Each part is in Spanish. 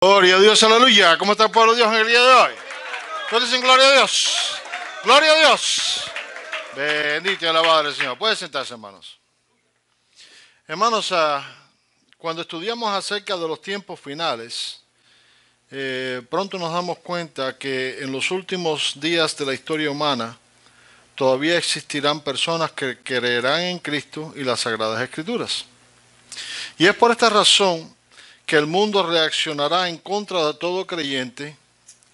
Gloria a Dios, aleluya. ¿Cómo está el pueblo de Dios en el día de hoy? dicen gloria a Dios? Gloria a Dios. Bendito y alabado el Señor. Pueden sentarse, hermanos. Hermanos, ah, cuando estudiamos acerca de los tiempos finales, eh, pronto nos damos cuenta que en los últimos días de la historia humana todavía existirán personas que creerán en Cristo y las Sagradas Escrituras. Y es por esta razón que el mundo reaccionará en contra de todo creyente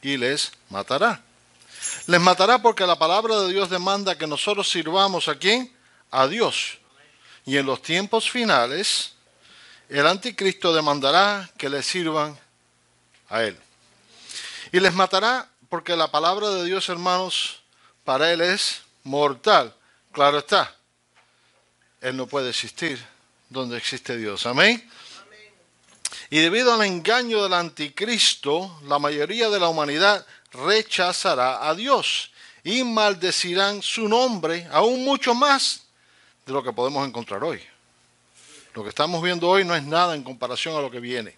y les matará. Les matará porque la palabra de Dios demanda que nosotros sirvamos a quién? A Dios. Y en los tiempos finales, el anticristo demandará que le sirvan él. Y les matará porque la palabra de Dios, hermanos, para él es mortal. Claro está, él no puede existir donde existe Dios. Amén. Amén. Y debido al engaño del anticristo, la mayoría de la humanidad rechazará a Dios y maldecirán su nombre aún mucho más de lo que podemos encontrar hoy. Lo que estamos viendo hoy no es nada en comparación a lo que viene.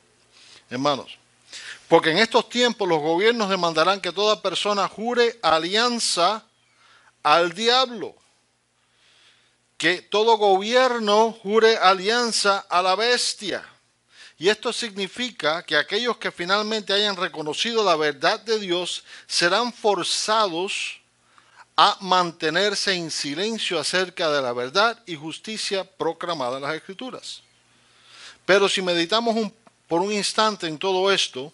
Hermanos, porque en estos tiempos los gobiernos demandarán que toda persona jure alianza al diablo. Que todo gobierno jure alianza a la bestia. Y esto significa que aquellos que finalmente hayan reconocido la verdad de Dios serán forzados a mantenerse en silencio acerca de la verdad y justicia proclamada en las Escrituras. Pero si meditamos por un instante en todo esto,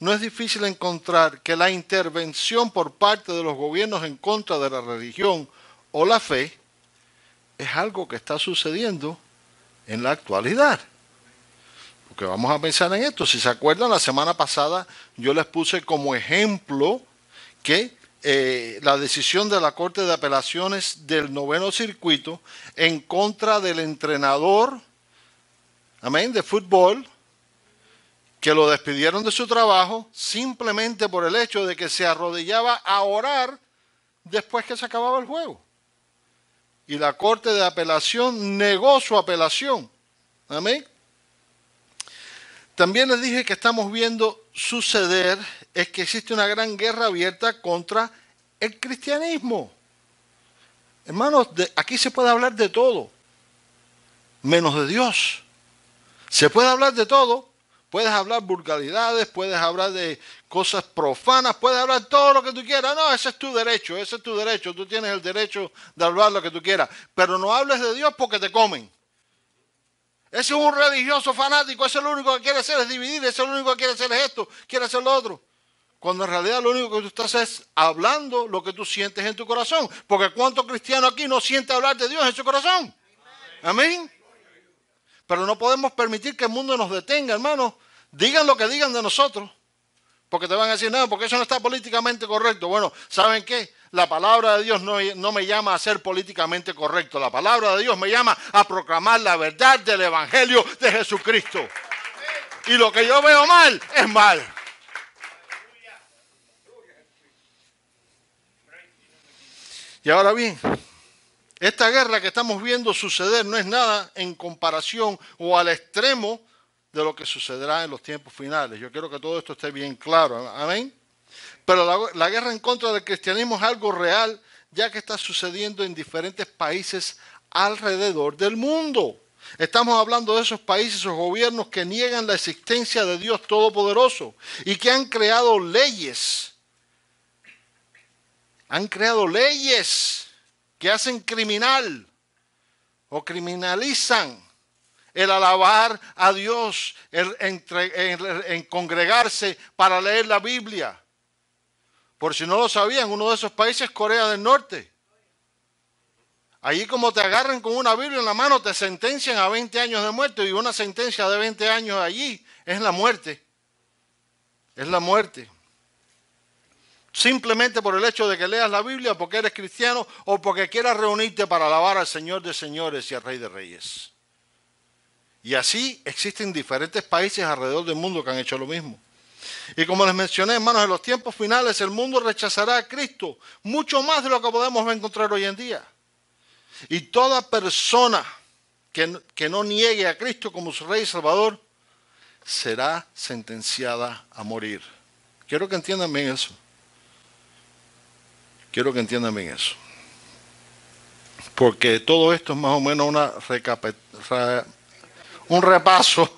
no es difícil encontrar que la intervención por parte de los gobiernos en contra de la religión o la fe es algo que está sucediendo en la actualidad. Porque vamos a pensar en esto. Si se acuerdan, la semana pasada yo les puse como ejemplo que eh, la decisión de la Corte de Apelaciones del noveno circuito en contra del entrenador, amén, de fútbol, que lo despidieron de su trabajo simplemente por el hecho de que se arrodillaba a orar después que se acababa el juego. Y la Corte de Apelación negó su apelación. Amén. También les dije que estamos viendo suceder es que existe una gran guerra abierta contra el cristianismo. Hermanos, de, aquí se puede hablar de todo, menos de Dios. Se puede hablar de todo, Puedes hablar vulgaridades, puedes hablar de cosas profanas, puedes hablar todo lo que tú quieras. No, ese es tu derecho, ese es tu derecho. Tú tienes el derecho de hablar lo que tú quieras. Pero no hables de Dios porque te comen. Ese es un religioso fanático, ese es lo único que quiere hacer es dividir, ese es lo único que quiere hacer es esto, quiere hacer lo otro. Cuando en realidad lo único que tú estás es hablando lo que tú sientes en tu corazón. Porque ¿cuánto cristiano aquí no siente hablar de Dios en su corazón? Amén. Pero no podemos permitir que el mundo nos detenga, hermano. Digan lo que digan de nosotros. Porque te van a decir, no, porque eso no está políticamente correcto. Bueno, ¿saben qué? La palabra de Dios no, no, me llama a ser políticamente correcto. La palabra de Dios me llama a proclamar la verdad del Evangelio de Jesucristo. Y lo que yo veo mal es mal. Y ahora bien, esta guerra que estamos viendo suceder no es nada en comparación o al extremo de lo que sucederá en los tiempos finales. Yo quiero que todo esto esté bien claro. Amén. Pero la, guerra en contra del cristianismo es algo real, ya que está sucediendo en diferentes países alrededor del mundo. Estamos hablando de esos países esos gobiernos que niegan la existencia de Dios Todopoderoso y que han creado leyes. Han creado leyes que hacen criminal o criminalizan el alabar a Dios, el, en congregarse para leer la Biblia. Por si no lo sabían, uno de esos países es Corea del Norte. Allí como te agarran con una Biblia en la mano, te sentencian a 20 años de muerte y una sentencia de 20 años allí es la muerte. Es la muerte simplemente por el hecho de que leas la Biblia, porque eres cristiano o porque quieras reunirte para alabar al Señor de señores y al Rey de reyes. Y así existen diferentes países alrededor del mundo que han hecho lo mismo. Y como les mencioné, hermanos, en los tiempos finales el mundo rechazará a Cristo mucho más de lo que podemos encontrar hoy en día. Y toda persona que, no niegue a Cristo como su Rey y Salvador será sentenciada a morir. Quiero que entiendan bien eso. Quiero que entiendan bien eso. Porque todo esto es más o menos una un repaso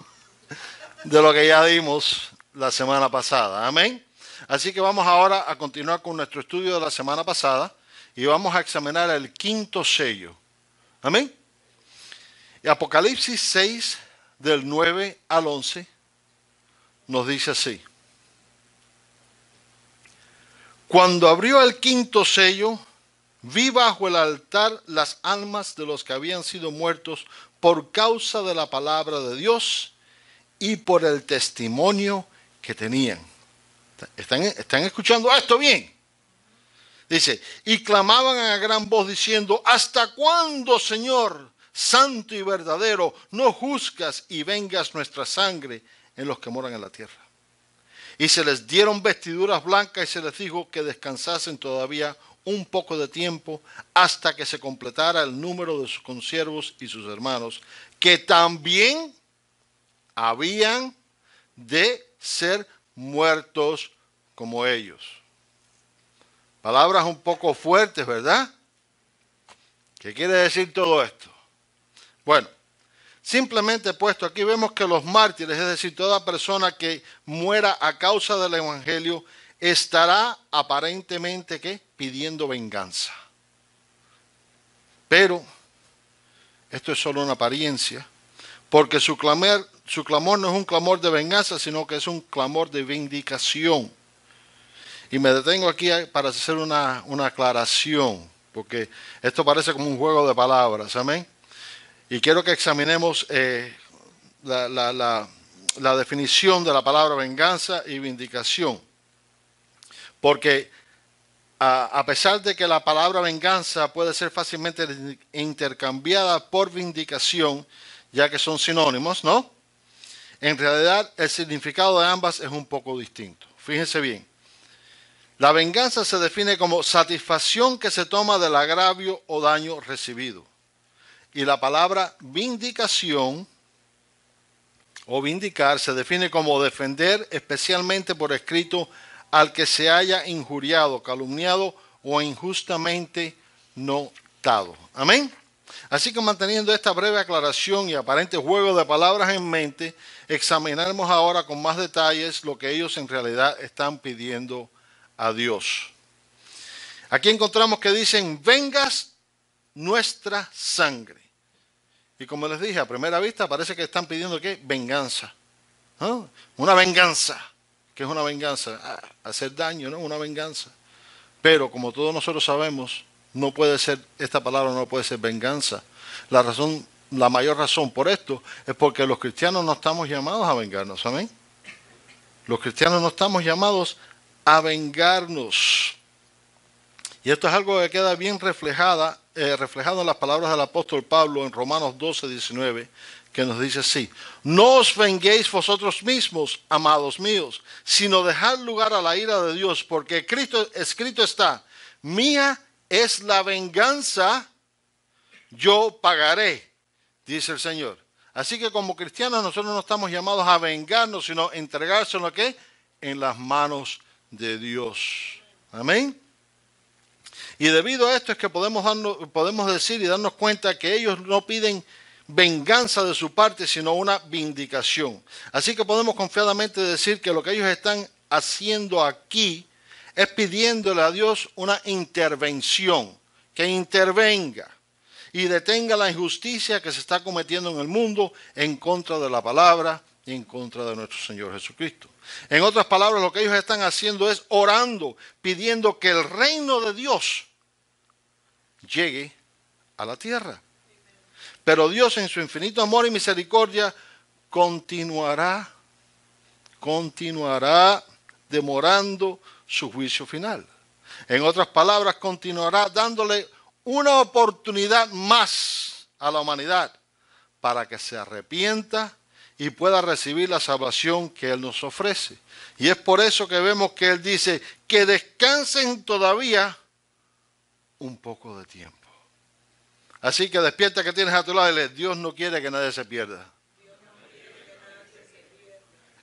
de lo que ya dimos la semana pasada. Amén. Así que vamos ahora a continuar con nuestro estudio de la semana pasada y vamos a examinar el quinto sello. Amén. Apocalipsis 6 del 9 al 11 nos dice así. Cuando abrió el quinto sello, vi bajo el altar las almas de los que habían sido muertos por causa de la palabra de Dios y por el testimonio que tenían. ¿Están, están escuchando esto bien? Dice, y clamaban a gran voz diciendo, ¿hasta cuándo, Señor, santo y verdadero, no juzgas y vengas nuestra sangre en los que moran en la tierra? Y se les dieron vestiduras blancas y se les dijo que descansasen todavía un poco de tiempo hasta que se completara el número de sus consiervos y sus hermanos, que también habían de ser muertos como ellos. Palabras un poco fuertes, ¿verdad? ¿Qué quiere decir todo esto? Bueno, Simplemente puesto, aquí vemos que los mártires, es decir, toda persona que muera a causa del Evangelio, estará aparentemente pidiendo venganza. Pero esto es solo una apariencia, porque su clamor, su clamor no es un clamor de venganza, sino que es un clamor de vindicación. Y me detengo aquí para hacer una, una aclaración, porque esto parece como un juego de palabras, amén. Y quiero que examinemos eh, la definición de la palabra venganza y vindicación. Porque a, pesar de que la palabra venganza puede ser fácilmente intercambiada por vindicación, ya que son sinónimos, ¿no? En realidad el significado de ambas es un poco distinto. Fíjense bien. La venganza se define como satisfacción que se toma del agravio o daño recibido y la palabra vindicación o vindicar se define como defender especialmente por escrito al que se haya injuriado, calumniado o injustamente notado. Amén. Así que manteniendo esta breve aclaración y aparente juego de palabras en mente, examinaremos ahora con más detalles lo que ellos en realidad están pidiendo a Dios. Aquí encontramos que dicen, vengas nuestra sangre. Y como les dije, a primera vista parece que están pidiendo que Venganza. Una venganza. ¿Qué es una venganza? hacer daño, ¿no? Una venganza. Pero como todos nosotros sabemos, no puede ser, esta palabra no puede ser venganza. La razón, la mayor razón por esto es porque los cristianos no estamos llamados a vengarnos, amén. Los cristianos no estamos llamados a vengarnos. Y esto es algo que queda bien reflejada, eh, reflejado en las palabras del apóstol Pablo en Romanos 12, 19, que nos dice así, no os venguéis vosotros mismos, amados míos, sino dejad lugar a la ira de Dios, porque Cristo, escrito está, mía es la venganza, yo pagaré, dice el Señor. Así que como cristianos nosotros no estamos llamados a vengarnos, sino a entregarse en las manos de Dios. Amén. Y debido a esto es que podemos, decir y darnos cuenta que ellos no piden venganza de su parte, sino una vindicación. Así que podemos confiadamente decir que lo que ellos están haciendo aquí es pidiéndole a Dios una intervención, que intervenga y detenga la injusticia que se está cometiendo en el mundo en contra de la palabra y en contra de nuestro Señor Jesucristo. En otras palabras, lo que ellos están haciendo es orando, pidiendo que el reino de Dios llegue a la tierra. Pero Dios en su infinito amor y misericordia continuará, continuará demorando su juicio final. En otras palabras, continuará dándole una oportunidad más a la humanidad para que se arrepienta y pueda recibir la salvación que Él nos ofrece. Y es por eso que vemos que Él dice que descansen todavía un poco de tiempo. Así que despierta que tienes a tu lado y Dios no quiere que nadie se pierda.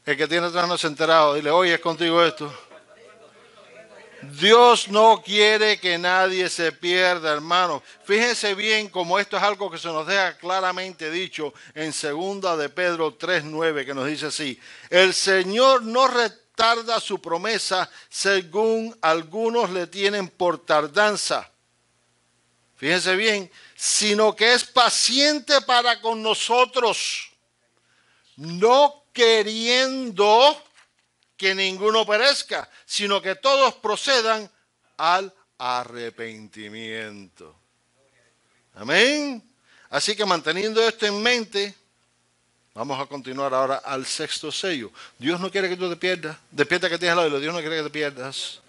El que tiene atrás no se enterado, dile, oye, es contigo esto. Dios no quiere que nadie se pierda, hermano. Fíjense bien como esto es algo que se nos deja claramente dicho en segunda de Pedro 3:9 que nos dice así: El Señor no retarda su promesa, según algunos le tienen por tardanza fíjense bien, sino que es paciente para con nosotros, no queriendo que ninguno perezca, sino que todos procedan al arrepentimiento. Amén. Así que manteniendo esto en mente, vamos a continuar ahora al sexto sello. Dios no quiere que tú te pierdas. Despierta que tienes la lado Dios no quiere que te pierdas.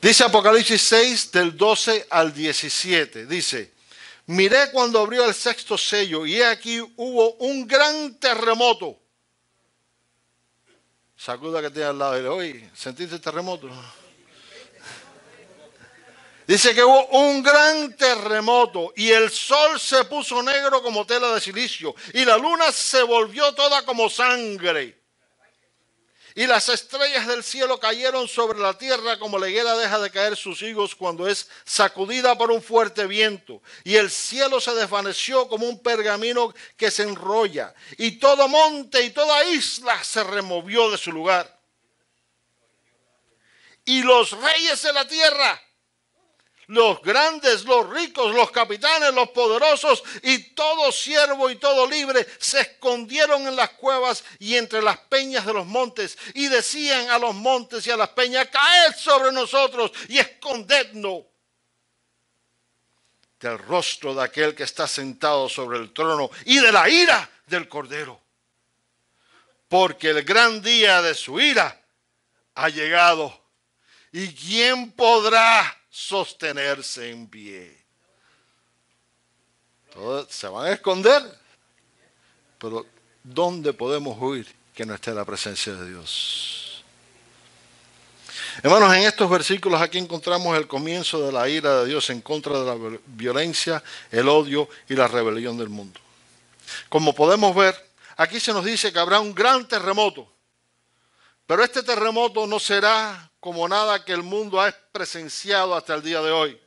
Dice Apocalipsis 6 del 12 al 17. Dice, miré cuando abrió el sexto sello y aquí hubo un gran terremoto. Sacuda que tiene al lado de hoy, ¿sentiste terremoto? Dice que hubo un gran terremoto y el sol se puso negro como tela de silicio y la luna se volvió toda como sangre. Y las estrellas del cielo cayeron sobre la tierra como la higuera deja de caer sus higos cuando es sacudida por un fuerte viento. Y el cielo se desvaneció como un pergamino que se enrolla. Y todo monte y toda isla se removió de su lugar. Y los reyes de la tierra los grandes, los ricos, los capitanes, los poderosos y todo siervo y todo libre se escondieron en las cuevas y entre las peñas de los montes y decían a los montes y a las peñas, caed sobre nosotros y escondednos del rostro de aquel que está sentado sobre el trono y de la ira del cordero. Porque el gran día de su ira ha llegado. ¿Y quién podrá sostenerse en pie. Todos se van a esconder, pero ¿dónde podemos huir que no esté la presencia de Dios? Hermanos, en estos versículos aquí encontramos el comienzo de la ira de Dios en contra de la violencia, el odio y la rebelión del mundo. Como podemos ver, aquí se nos dice que habrá un gran terremoto, pero este terremoto no será como nada que el mundo ha presenciado hasta el día de hoy,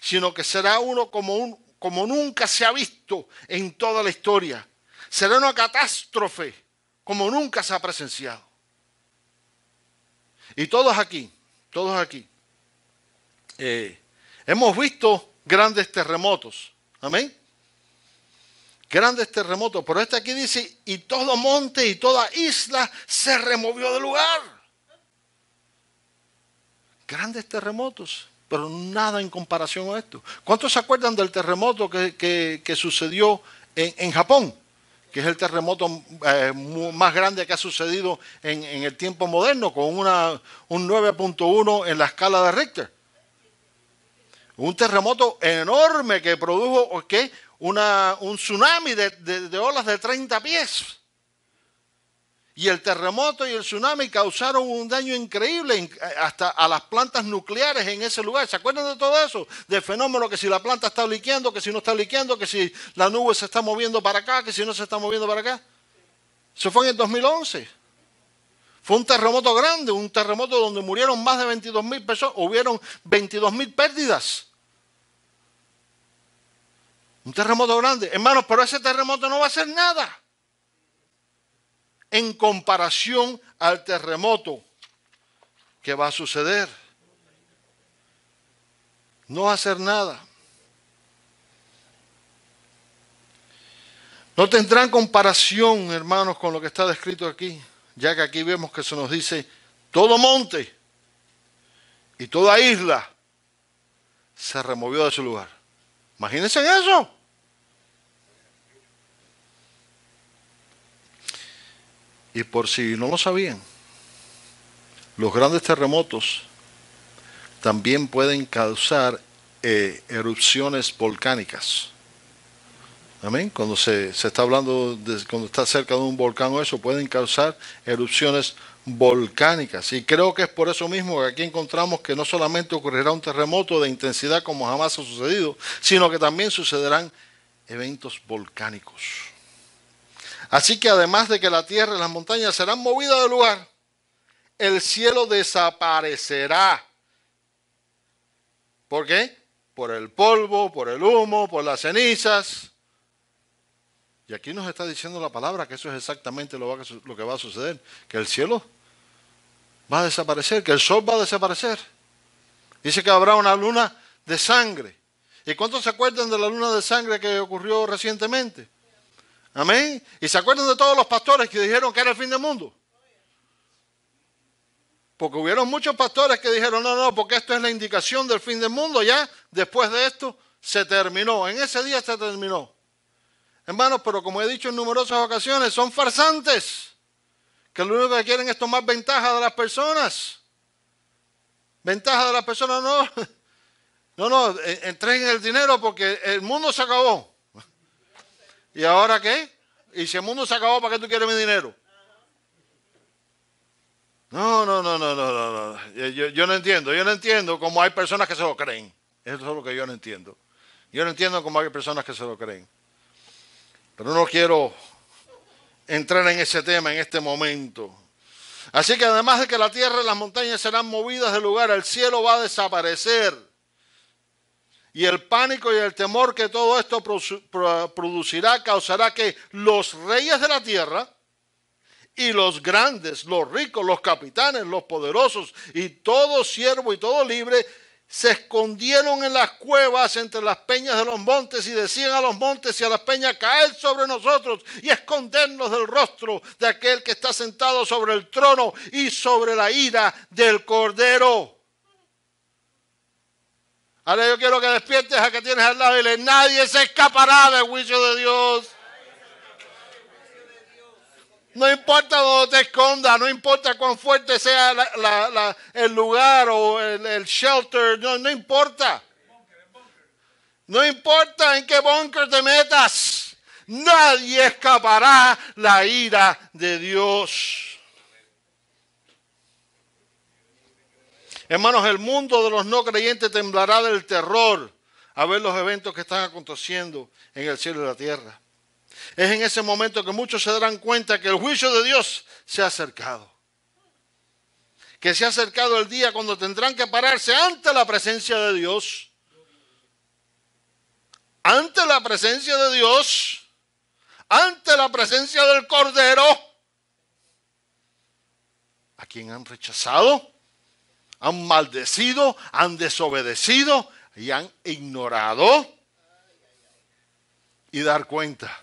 sino que será uno como, un, como nunca se ha visto en toda la historia. Será una catástrofe como nunca se ha presenciado. Y todos aquí, todos aquí, eh, hemos visto grandes terremotos. Amén. Grandes terremotos. Pero este aquí dice, y todo monte y toda isla se removió del lugar grandes terremotos, pero nada en comparación a esto. ¿Cuántos se acuerdan del terremoto que, que, sucedió en, Japón? Que es el terremoto eh, más grande que ha sucedido en, el tiempo moderno, con una, un 9.1 en la escala de Richter. Un terremoto enorme que produjo un tsunami de olas de 30 pies. Y el terremoto y el tsunami causaron un daño increíble hasta a las plantas nucleares en ese lugar. ¿Se acuerdan de todo eso? Del fenómeno que si la planta está liqueando, que si no está liqueando, que si la nube se está moviendo para acá, que si no se está moviendo para acá. Eso fue en el 2011. Fue un terremoto grande, un terremoto donde murieron más de 22 mil personas, hubieron 22 mil pérdidas. Un terremoto grande. Hermanos, pero ese terremoto no va a hacer nada en comparación al terremoto que va a suceder. No hacer nada. No tendrán comparación, hermanos, con lo que está descrito aquí, ya que aquí vemos que se nos dice, todo monte y toda isla se removió de su lugar. Imagínense eso. Y por si no lo sabían, los grandes terremotos también pueden causar eh, erupciones volcánicas. Amén. Cuando se, se está hablando, de, cuando está cerca de un volcán o eso, pueden causar erupciones volcánicas. Y creo que es por eso mismo que aquí encontramos que no solamente ocurrirá un terremoto de intensidad como jamás ha sucedido, sino que también sucederán eventos volcánicos. Así que además de que la tierra y las montañas serán movidas del lugar, el cielo desaparecerá. ¿Por qué? Por el polvo, por el humo, por las cenizas. Y aquí nos está diciendo la palabra que eso es exactamente lo, lo que va a suceder, que el cielo va a desaparecer, que el sol va a desaparecer. Dice que habrá una luna de sangre. ¿Y cuántos se acuerdan de la luna de sangre que ocurrió recientemente? Amén. ¿Y se acuerdan de todos los pastores que dijeron que era el fin del mundo? Porque hubieron muchos pastores que dijeron, no, no, porque esto es la indicación del fin del mundo, ya después de esto se terminó, en ese día se terminó. Hermanos, pero como he dicho en numerosas ocasiones, son farsantes, que lo único que quieren es tomar ventaja de las personas. Ventaja de las personas no. No, no, en el dinero porque el mundo se acabó. ¿Y ahora qué? ¿Y si el mundo se acabó, para qué tú quieres mi dinero? No, no, no, no, no, no. Yo, yo, no entiendo, yo no entiendo cómo hay personas que se lo creen. Eso es lo que yo no entiendo. Yo no entiendo cómo hay personas que se lo creen. Pero no quiero entrar en ese tema en este momento. Así que además de que la tierra y las montañas serán movidas de lugar, el cielo va a desaparecer. Y el pánico y el temor que todo esto producirá causará que los reyes de la tierra y los grandes, los ricos, los capitanes, los poderosos y todo siervo y todo libre se escondieron en las cuevas entre las peñas de los montes y decían a los montes y a las peñas, caed sobre nosotros y escondernos del rostro de aquel que está sentado sobre el trono y sobre la ira del cordero. Ahora yo quiero que despiertes a que tienes al lado y le nadie se escapará del juicio de Dios. No importa dónde te escondas, no importa cuán fuerte sea el lugar o el, shelter, no, importa. No importa en qué bunker te metas, nadie escapará la ira de Dios. Hermanos, el mundo de los no creyentes temblará del terror a ver los eventos que están aconteciendo en el cielo y la tierra. Es en ese momento que muchos se darán cuenta que el juicio de Dios se ha acercado. Que se ha acercado el día cuando tendrán que pararse ante la presencia de Dios. Ante la presencia de Dios. Ante la presencia del Cordero. A quien han rechazado han maldecido, han desobedecido y han ignorado y dar cuenta.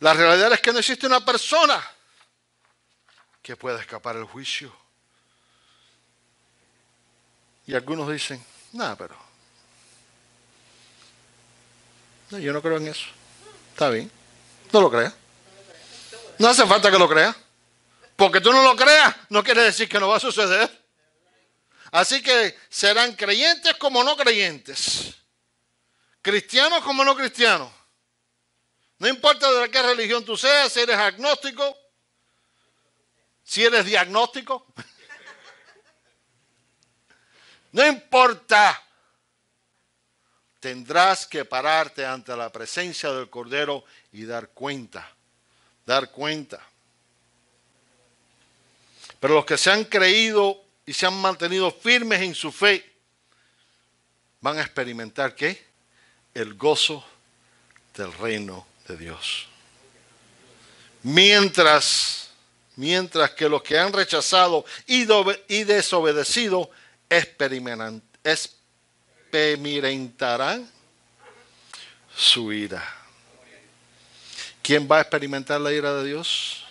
La realidad es que no existe una persona que pueda escapar el juicio. Y algunos dicen, nada, pero yo no creo en eso. Está bien, no lo crea. No hace falta que lo crea. Porque tú no lo creas, no quiere decir que no va a suceder. Así que serán creyentes como no creyentes, cristianos como no cristianos. No importa de qué religión tú seas, si eres agnóstico, si eres diagnóstico. No importa. Tendrás que pararte ante la presencia del Cordero y dar cuenta. Dar cuenta. Pero los que se han creído y se han mantenido firmes en su fe, van a experimentar qué? El gozo del reino de Dios. Mientras, mientras que los que han rechazado y, desobedecido experimentarán su ira. ¿Quién va a experimentar la ira de Dios?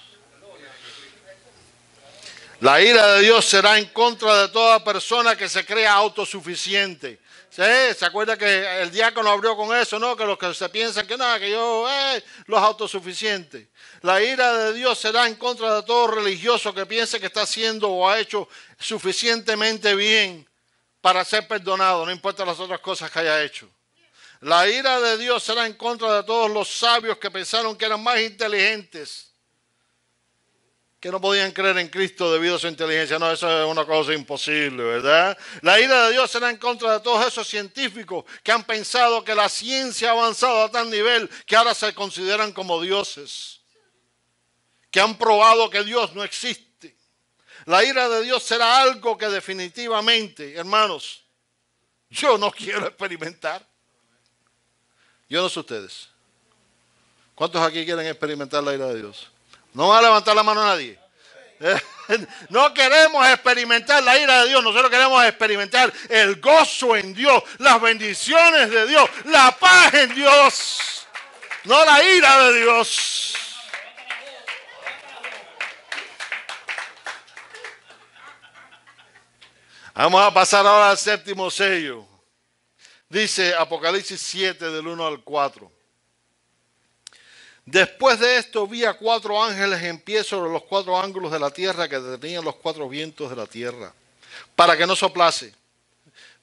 La ira de Dios será en contra de toda persona que se crea autosuficiente. ¿Se acuerda que el diácono abrió con eso, no? Que los que se piensan que nada, que yo, eh, los autosuficientes. La ira de Dios será en contra de todo religioso que piense que está haciendo o ha hecho suficientemente bien para ser perdonado, no importa las otras cosas que haya hecho. La ira de Dios será en contra de todos los sabios que pensaron que eran más inteligentes que no podían creer en Cristo debido a su inteligencia. No, eso es una cosa imposible, ¿verdad? La ira de Dios será en contra de todos esos científicos que han pensado que la ciencia ha avanzado a tal nivel que ahora se consideran como dioses, que han probado que Dios no existe. La ira de Dios será algo que definitivamente, hermanos, yo no quiero experimentar. Yo no sé ustedes. ¿Cuántos aquí quieren experimentar la ira de Dios? No va a levantar la mano a nadie. No queremos experimentar la ira de Dios, nosotros queremos experimentar el gozo en Dios, las bendiciones de Dios, la paz en Dios, no la ira de Dios. Vamos a pasar ahora al séptimo sello. Dice Apocalipsis 7 del 1 al 4. Después de esto vi a cuatro ángeles en pie sobre los cuatro ángulos de la tierra que detenían los cuatro vientos de la tierra, para que no soplase,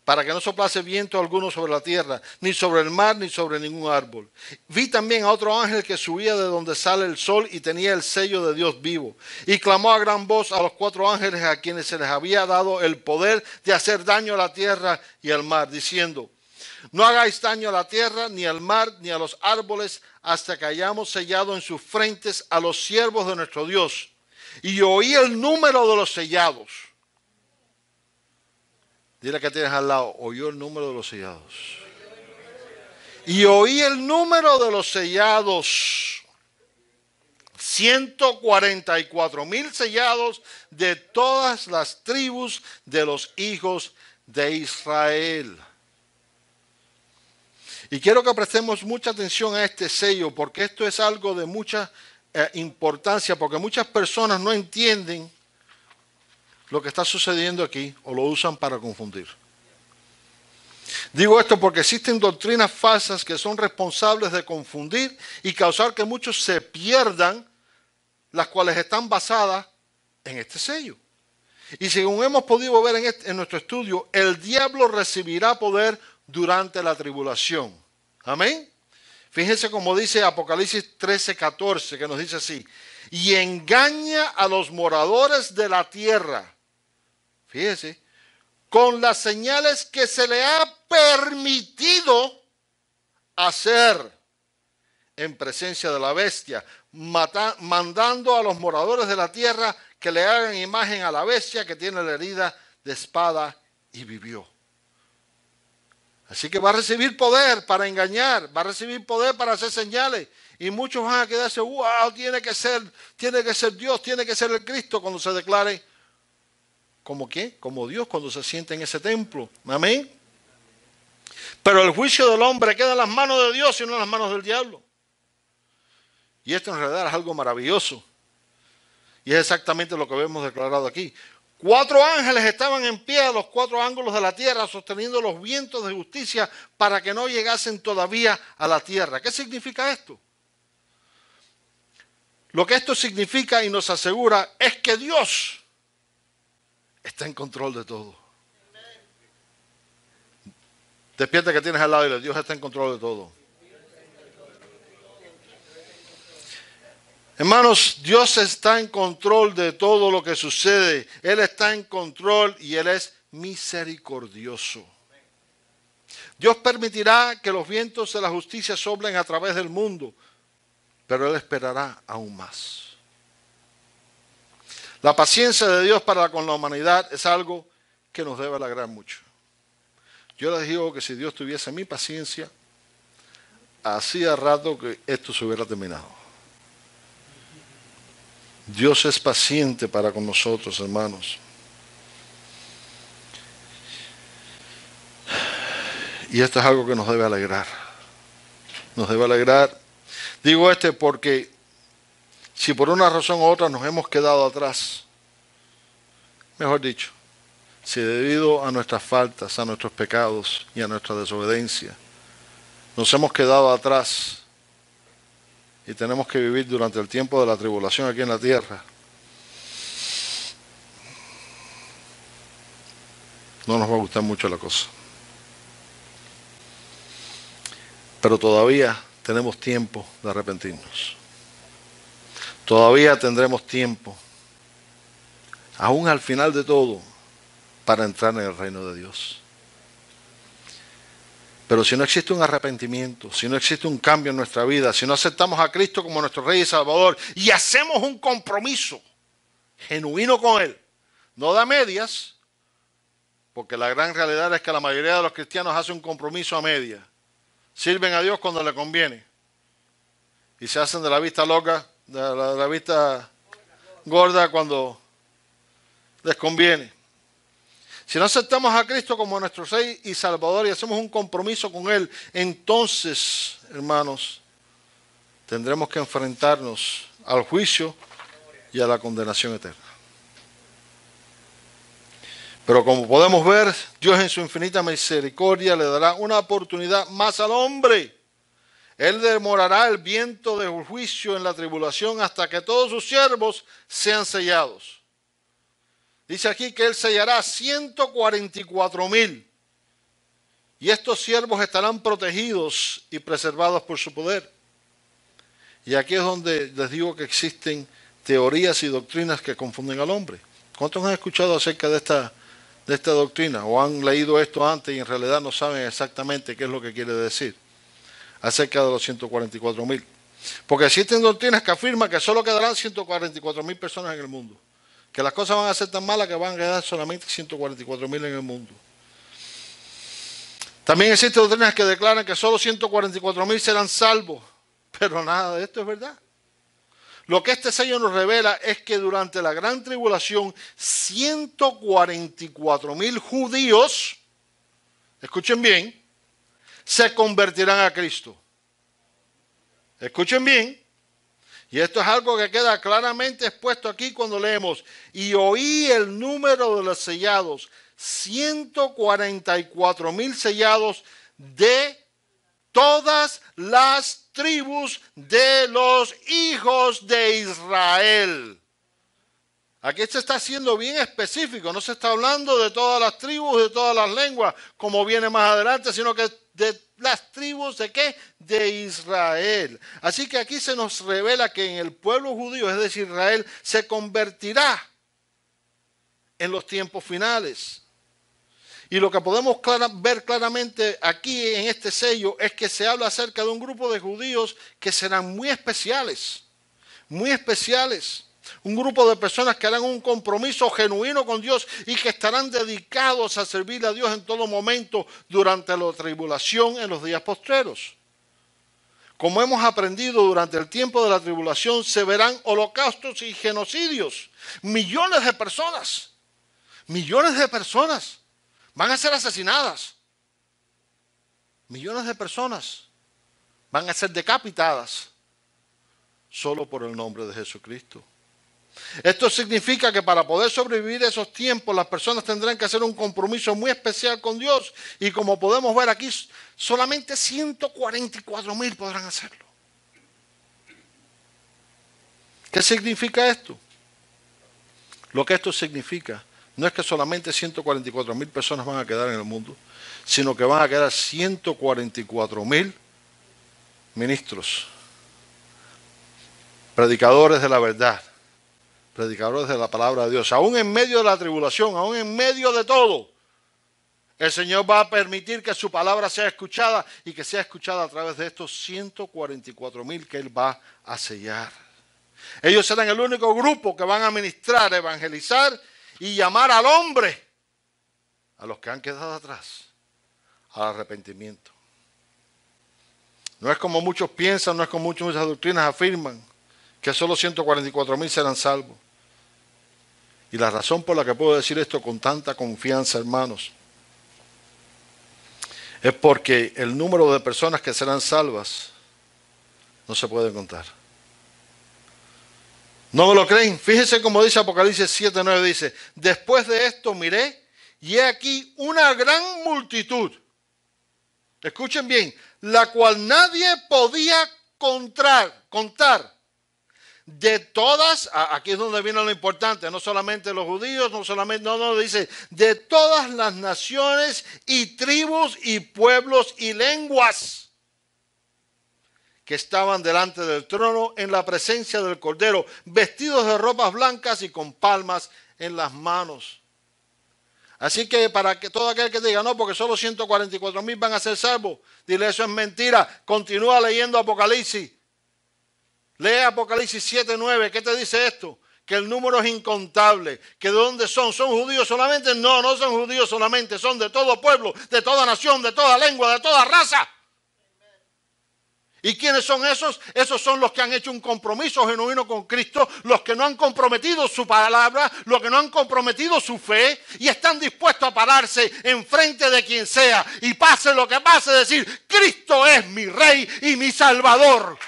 para que no soplase viento alguno sobre la tierra, ni sobre el mar, ni sobre ningún árbol. Vi también a otro ángel que subía de donde sale el sol y tenía el sello de Dios vivo, y clamó a gran voz a los cuatro ángeles a quienes se les había dado el poder de hacer daño a la tierra y al mar, diciendo, no hagáis daño a la tierra, ni al mar, ni a los árboles, hasta que hayamos sellado en sus frentes a los siervos de nuestro Dios. Y oí el número de los sellados. Dile que tienes al lado, oí el número de los sellados. Y oí el número de los sellados. 144 mil sellados de todas las tribus de los hijos de Israel. Y quiero que prestemos mucha atención a este sello, porque esto es algo de mucha eh, importancia, porque muchas personas no entienden lo que está sucediendo aquí o lo usan para confundir. Digo esto porque existen doctrinas falsas que son responsables de confundir y causar que muchos se pierdan, las cuales están basadas en este sello. Y según hemos podido ver en este, nuestro estudio, el diablo recibirá poder durante la tribulación. Amén. Fíjense como dice Apocalipsis 13.14. que nos dice así, y engaña a los moradores de la tierra. Fíjense, con las señales que se le ha permitido hacer en presencia de la bestia, mandando a los moradores de la tierra que le hagan imagen a la bestia que tiene la herida de espada y vivió. Así que va a recibir poder para engañar, va a recibir poder para hacer señales. Y muchos van a quedarse, wow, tiene que ser, tiene que ser Dios, tiene que ser el Cristo cuando se declare. ¿Como qué? Como Dios cuando se siente en ese templo. Amén. Pero el juicio del hombre queda en las manos de Dios y no en las manos del diablo. Y esto en realidad es algo maravilloso. Y es exactamente lo que vemos declarado aquí. Cuatro ángeles estaban en pie a los cuatro ángulos de la tierra, sosteniendo los vientos de justicia para que no llegasen todavía a la tierra. ¿Qué significa esto? Lo que esto significa y nos asegura es que Dios está en control de todo. Despierta que tienes al lado y Dios está en control de todo. Hermanos, Dios está en control de todo lo que sucede. Él está en control y Él es misericordioso. Dios permitirá que los vientos de la justicia soplen a través del mundo, pero Él esperará aún más. La paciencia de Dios para con la humanidad es algo que nos debe alegrar mucho. Yo les digo que si Dios tuviese mi paciencia, hacía rato que esto se hubiera terminado. Dios es paciente para con nosotros, hermanos. Y esto es algo que nos debe alegrar. Nos debe alegrar. Digo este porque si por una razón u otra nos hemos quedado atrás, mejor dicho, si debido a nuestras faltas, a nuestros pecados y a nuestra desobediencia, nos hemos quedado atrás, y tenemos que vivir durante el tiempo de la tribulación aquí en la tierra. No nos va a gustar mucho la cosa. Pero todavía tenemos tiempo de arrepentirnos. Todavía tendremos tiempo, aún al final de todo, para entrar en el reino de Dios. Pero si no existe un arrepentimiento, si no existe un cambio en nuestra vida, si no aceptamos a Cristo como nuestro Rey y Salvador y hacemos un compromiso genuino con Él, no da medias, porque la gran realidad es que la mayoría de los cristianos hacen un compromiso a medias, sirven a Dios cuando le conviene y se hacen de la vista loca, de la, de la vista gorda cuando les conviene. Si no aceptamos a Cristo como nuestro Rey y Salvador y hacemos un compromiso con Él, entonces, hermanos, tendremos que enfrentarnos al juicio y a la condenación eterna. Pero como podemos ver, Dios en su infinita misericordia le dará una oportunidad más al hombre. Él demorará el viento del juicio en la tribulación hasta que todos sus siervos sean sellados. Dice aquí que él sellará 144 mil. Y estos siervos estarán protegidos y preservados por su poder. Y aquí es donde les digo que existen teorías y doctrinas que confunden al hombre. ¿Cuántos han escuchado acerca de esta, doctrina? ¿O han leído esto antes y en realidad no saben exactamente qué es lo que quiere decir acerca de los 144 mil? Porque existen doctrinas que afirman que solo quedarán 144 mil personas en el mundo que las cosas van a ser tan malas que van a quedar solamente 144 mil en el mundo. También existen doctrinas que declaran que solo 144 mil serán salvos, pero nada de esto es verdad. Lo que este sello nos revela es que durante la gran tribulación 144 mil judíos, escuchen bien, se convertirán a Cristo. Escuchen bien, y esto es algo que queda claramente expuesto aquí cuando leemos, y oí el número de los sellados, 144 mil sellados de todas las tribus de los hijos de Israel. Aquí se está haciendo bien específico, no se está hablando de todas las tribus, de todas las lenguas, como viene más adelante, sino que de las tribus de qué? De Israel. Así que aquí se nos revela que en el pueblo judío, es decir, Israel, se convertirá en los tiempos finales. Y lo que podemos ver claramente aquí en este sello es que se habla acerca de un grupo de judíos que serán muy especiales, muy especiales un grupo de personas que harán un compromiso genuino con Dios y que estarán dedicados a servir a Dios en todo momento durante la tribulación en los días postreros. Como hemos aprendido durante el tiempo de la tribulación, se verán holocaustos y genocidios. Millones de personas, millones de personas van a ser asesinadas. Millones de personas van a ser decapitadas solo por el nombre de Jesucristo. Esto significa que para poder sobrevivir esos tiempos, las personas tendrán que hacer un compromiso muy especial con Dios. Y como podemos ver aquí, solamente 144 mil podrán hacerlo. ¿Qué significa esto? Lo que esto significa no es que solamente 144 mil personas van a quedar en el mundo, sino que van a quedar 144 mil ministros, predicadores de la verdad, predicadores de la palabra de Dios, aún en medio de la tribulación, aún en medio de todo, el Señor va a permitir que su palabra sea escuchada y que sea escuchada a través de estos 144 mil que Él va a sellar. Ellos serán el único grupo que van a ministrar, evangelizar y llamar al hombre, a los que han quedado atrás, al arrepentimiento. No es como muchos piensan, no es como muchas, doctrinas afirman, que solo 144 mil serán salvos. Y la razón por la que puedo decir esto con tanta confianza, hermanos, es porque el número de personas que serán salvas no se puede contar. ¿No me lo creen? Fíjense cómo dice Apocalipsis 7.9, dice, después de esto miré y he aquí una gran multitud. Escuchen bien, la cual nadie podía contar, contar de todas, aquí es donde viene lo importante, no solamente los judíos, no solamente, no, no, dice, de todas las naciones y tribus y pueblos y lenguas que estaban delante del trono en la presencia del Cordero, vestidos de ropas blancas y con palmas en las manos. Así que para que todo aquel que diga, no, porque solo 144 mil van a ser salvos, dile eso es mentira, continúa leyendo Apocalipsis Lee Apocalipsis 7, 9. ¿Qué te dice esto? Que el número es incontable. ¿Que de dónde son? ¿Son judíos solamente? No, no son judíos solamente. Son de todo pueblo, de toda nación, de toda lengua, de toda raza. ¿Y quiénes son esos? Esos son los que han hecho un compromiso genuino con Cristo, los que no han comprometido su palabra, los que no han comprometido su fe y están dispuestos a pararse en frente de quien sea y pase lo que pase, decir, Cristo es mi rey y mi salvador.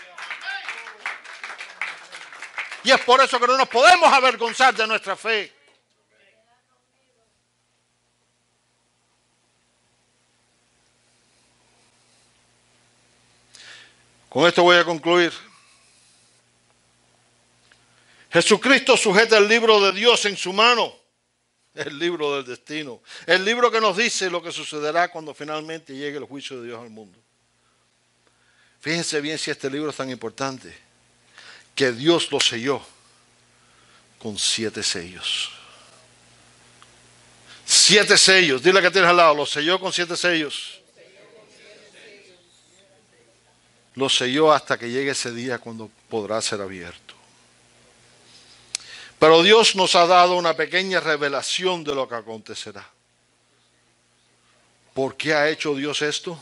Y es por eso que no nos podemos avergonzar de nuestra fe. Con esto voy a concluir. Jesucristo sujeta el libro de Dios en su mano, el libro del destino, el libro que nos dice lo que sucederá cuando finalmente llegue el juicio de Dios al mundo. Fíjense bien si este libro es tan importante que Dios lo selló con siete sellos. Siete sellos, dile que tienes al lado, lo selló con siete sellos. Lo selló hasta que llegue ese día cuando podrá ser abierto. Pero Dios nos ha dado una pequeña revelación de lo que acontecerá. ¿Por qué ha hecho Dios esto?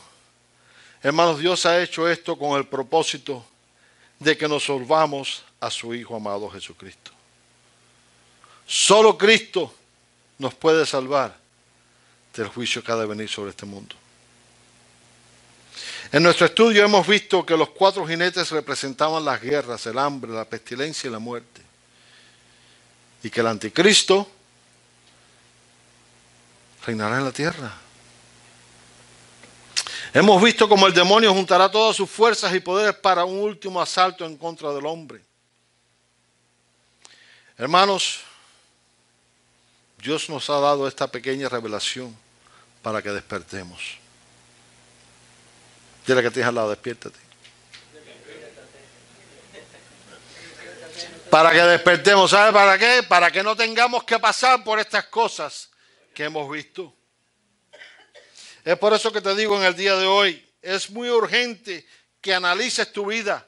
Hermanos, Dios ha hecho esto con el propósito de que nos salvamos a su Hijo amado Jesucristo. Solo Cristo nos puede salvar del juicio que ha de venir sobre este mundo. En nuestro estudio hemos visto que los cuatro jinetes representaban las guerras, el hambre, la pestilencia y la muerte. Y que el anticristo reinará en la tierra. Hemos visto cómo el demonio juntará todas sus fuerzas y poderes para un último asalto en contra del hombre. Hermanos, Dios nos ha dado esta pequeña revelación para que despertemos. Dile que te al lado, despiértate. Para que despertemos, ¿sabes para qué? Para que no tengamos que pasar por estas cosas que hemos visto. Es por eso que te digo en el día de hoy, es muy urgente que analices tu vida.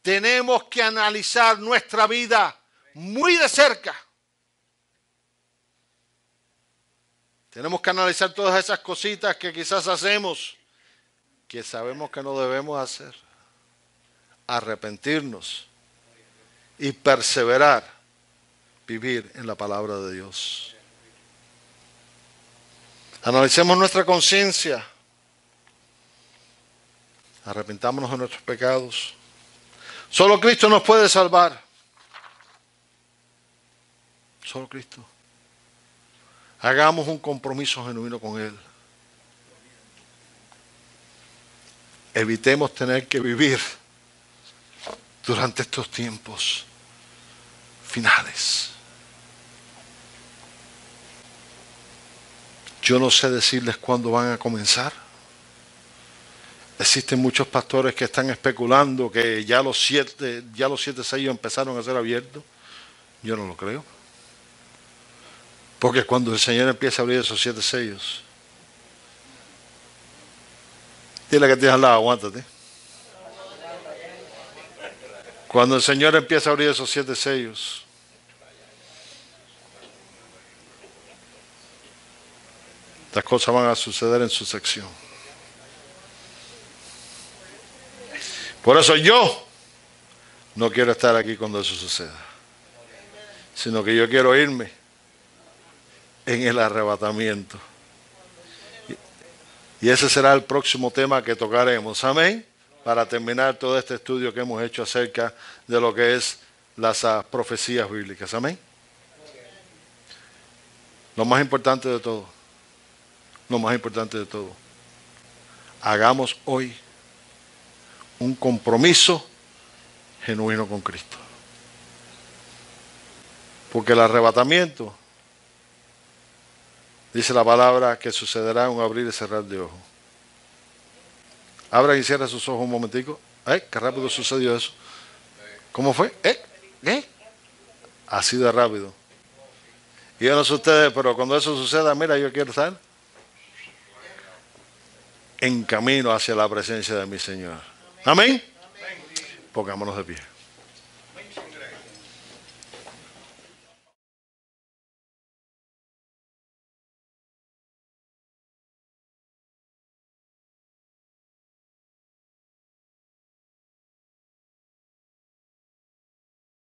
Tenemos que analizar nuestra vida muy de cerca. Tenemos que analizar todas esas cositas que quizás hacemos, que sabemos que no debemos hacer. Arrepentirnos y perseverar, vivir en la palabra de Dios. Analicemos nuestra conciencia. Arrepentámonos de nuestros pecados. Solo Cristo nos puede salvar. Solo Cristo. Hagamos un compromiso genuino con Él. Evitemos tener que vivir durante estos tiempos finales. Yo no sé decirles cuándo van a comenzar. Existen muchos pastores que están especulando que ya los siete, ya los sellos empezaron a ser abiertos. Yo no lo creo. Porque cuando el Señor empieza a abrir esos siete sellos, dile que tienes al lado, aguántate. Cuando el Señor empieza a abrir esos siete sellos, las cosas van a suceder en su sección. Por eso yo no quiero estar aquí cuando eso suceda, sino que yo quiero irme en el arrebatamiento. Y ese será el próximo tema que tocaremos. Amén. Para terminar todo este estudio que hemos hecho acerca de lo que es las ah, profecías bíblicas. Amén. Lo más importante de todo lo más importante de todo. Hagamos hoy un compromiso genuino con Cristo. Porque el arrebatamiento, dice la palabra, que sucederá en un abrir y cerrar de ojos. Abra y cierra sus ojos un momentico. ¡Ay! Eh, ¿Qué rápido sucedió eso? ¿Cómo fue? ¿Eh? ¿Eh? Así de rápido. Y yo no sé ustedes, pero cuando eso suceda, mira, yo quiero estar en camino hacia la presencia de mi Señor. Amén. Pongámonos de pie.